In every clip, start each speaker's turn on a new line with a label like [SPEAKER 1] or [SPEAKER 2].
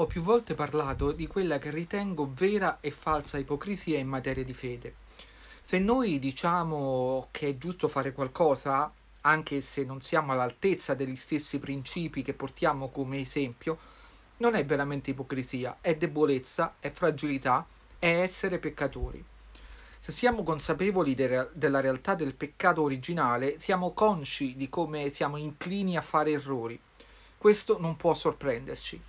[SPEAKER 1] ho più volte parlato di quella che ritengo vera e falsa ipocrisia in materia di fede. Se noi diciamo che è giusto fare qualcosa, anche se non siamo all'altezza degli stessi principi che portiamo come esempio, non è veramente ipocrisia, è debolezza, è fragilità, è essere peccatori. Se siamo consapevoli de- della realtà del peccato originale, siamo consci di come siamo inclini a fare errori. Questo non può sorprenderci.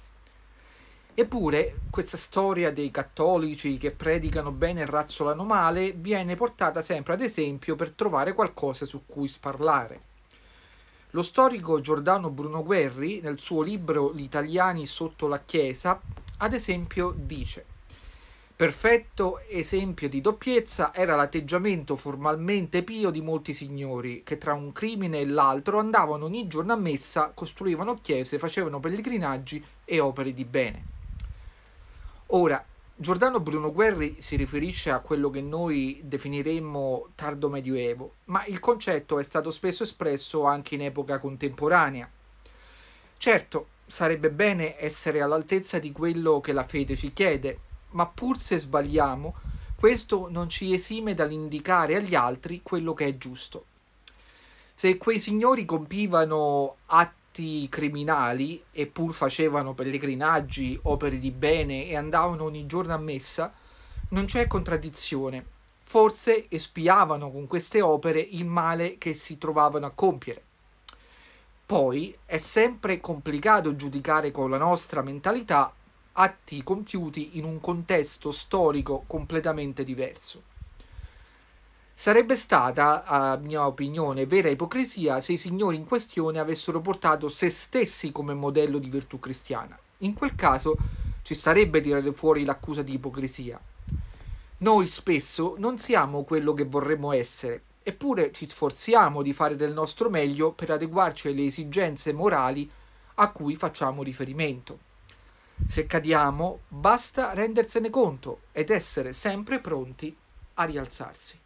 [SPEAKER 1] Eppure questa storia dei cattolici che predicano bene e razzolano male viene portata sempre ad esempio per trovare qualcosa su cui sparlare. Lo storico Giordano Bruno Guerri, nel suo libro Gli italiani sotto la Chiesa, ad esempio dice Perfetto esempio di doppiezza era l'atteggiamento formalmente pio di molti signori, che tra un crimine e l'altro andavano ogni giorno a messa, costruivano chiese, facevano pellegrinaggi e opere di bene. Ora, Giordano Bruno Guerri si riferisce a quello che noi definiremmo tardo medioevo, ma il concetto è stato spesso espresso anche in epoca contemporanea. Certo, sarebbe bene essere all'altezza di quello che la fede ci chiede, ma pur se sbagliamo, questo non ci esime dall'indicare agli altri quello che è giusto. Se quei signori compivano atti questi criminali e pur facevano pellegrinaggi, opere di bene e andavano ogni giorno a messa, non c'è contraddizione. Forse espiavano con queste opere il male che si trovavano a compiere. Poi è sempre complicato giudicare con la nostra mentalità atti compiuti in un contesto storico completamente diverso. Sarebbe stata, a mia opinione, vera ipocrisia se i signori in questione avessero portato se stessi come modello di virtù cristiana. In quel caso ci sarebbe tirare fuori l'accusa di ipocrisia. Noi spesso non siamo quello che vorremmo essere, eppure ci sforziamo di fare del nostro meglio per adeguarci alle esigenze morali a cui facciamo riferimento. Se cadiamo, basta rendersene conto ed essere sempre pronti a rialzarsi.